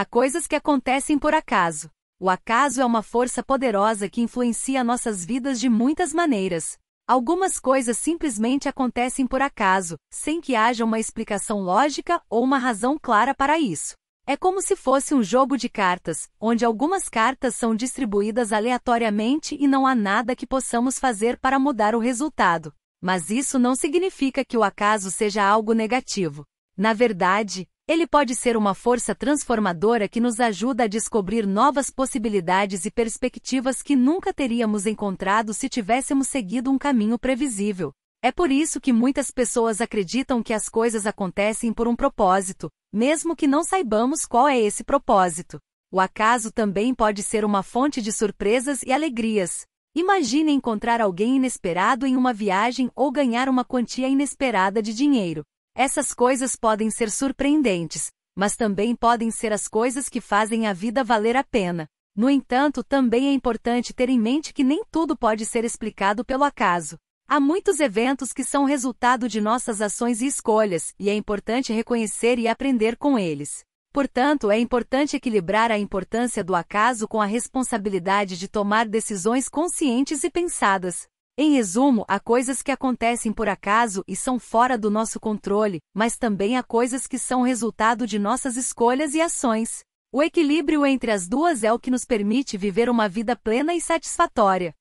Há coisas que acontecem por acaso. O acaso é uma força poderosa que influencia nossas vidas de muitas maneiras. Algumas coisas simplesmente acontecem por acaso, sem que haja uma explicação lógica ou uma razão clara para isso. É como se fosse um jogo de cartas, onde algumas cartas são distribuídas aleatoriamente e não há nada que possamos fazer para mudar o resultado. Mas isso não significa que o acaso seja algo negativo. Na verdade, ele pode ser uma força transformadora que nos ajuda a descobrir novas possibilidades e perspectivas que nunca teríamos encontrado se tivéssemos seguido um caminho previsível. É por isso que muitas pessoas acreditam que as coisas acontecem por um propósito, mesmo que não saibamos qual é esse propósito. O acaso também pode ser uma fonte de surpresas e alegrias. Imagine encontrar alguém inesperado em uma viagem ou ganhar uma quantia inesperada de dinheiro. Essas coisas podem ser surpreendentes, mas também podem ser as coisas que fazem a vida valer a pena. No entanto, também é importante ter em mente que nem tudo pode ser explicado pelo acaso. Há muitos eventos que são resultado de nossas ações e escolhas, e é importante reconhecer e aprender com eles. Portanto, é importante equilibrar a importância do acaso com a responsabilidade de tomar decisões conscientes e pensadas. Em resumo, há coisas que acontecem por acaso e são fora do nosso controle, mas também há coisas que são resultado de nossas escolhas e ações. O equilíbrio entre as duas é o que nos permite viver uma vida plena e satisfatória.